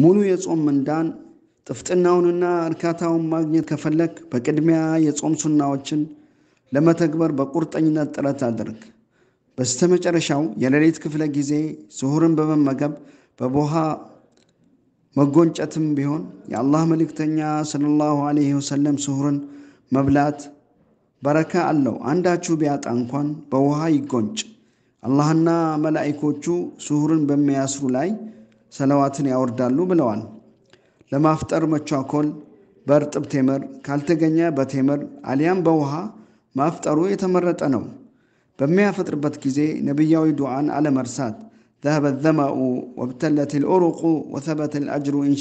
ሙሉ የጾም ምንዳን ጥፍጥናውንና እርካታውን ማግኘት ከፈለግ በቅድሚያ የጾም ሱናዎችን ለመተግበር በቁርጠኝነት ጥረት አድርግ። በስተመጨረሻው የሌሊት ክፍለ ጊዜ ስሁርን በመመገብ በቦሃ መጎንጨትም ቢሆን የአላህ መልእክተኛ ሰለላሁ ዐለይሂ ወሰለም ስሁርን መብላት በረካ አለው፣ አንዳችሁ ቢያጣ እንኳን በውሃ ይጎንጭ። አላህና መላኢኮቹ ስሁርን በሚያስሩ ላይ ሰለዋትን ያወርዳሉ ብለዋል። ለማፍጠር መቻኮል በእርጥብ ቴምር ካልተገኘ በቴምር አሊያም በውሃ ማፍጠሩ የተመረጠ ነው። በሚያፈጥርበት ጊዜ ነቢያዊ ዱዓን አለመርሳት ذهب ዘማኡ ወብተለት العروق ወሰበት ልአጅሩ إن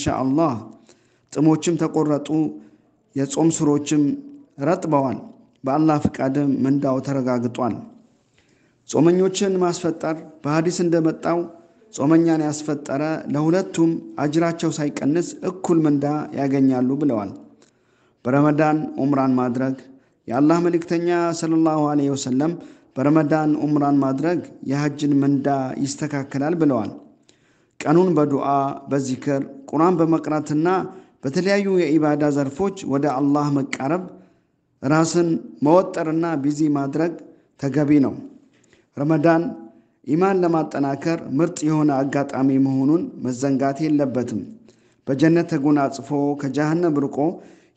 ጥሞችም ተቆረጡ፣ የጾም ስሮችም ረጥበዋል። በአላህ ፍቃድም ምንዳው ተረጋግጧል። ጾመኞችን ማስፈጠር በሐዲስ እንደመጣው ጾመኛን ያስፈጠረ ለሁለቱም አጅራቸው ሳይቀንስ እኩል ምንዳ ያገኛሉ ብለዋል። በረመዳን ኡምራን ማድረግ የአላህ መልእክተኛ ሰለላሁ ዐለይሂ ወሰለም በረመዳን ኡምራን ማድረግ የሐጅን ምንዳ ይስተካከላል ብለዋል። ቀኑን በዱዓ በዚክር ቁርአን በመቅራትና በተለያዩ የኢባዳ ዘርፎች ወደ አላህ መቃረብ ራስን መወጠርና ቢዚ ማድረግ ተገቢ ነው። ረመዳን ኢማን ለማጠናከር ምርጥ የሆነ አጋጣሚ መሆኑን መዘንጋት የለበትም። በጀነት ተጎናጽፎ ከጀሃነም ርቆ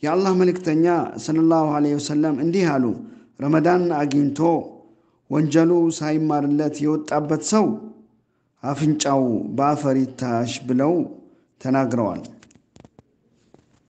የአላህ መልእክተኛ ሰለላሁ ዐለይሂ ወሰለም እንዲህ አሉ። ረመዳን አግኝቶ ወንጀሉ ሳይማርለት የወጣበት ሰው አፍንጫው በአፈር ይታሽ ብለው ተናግረዋል።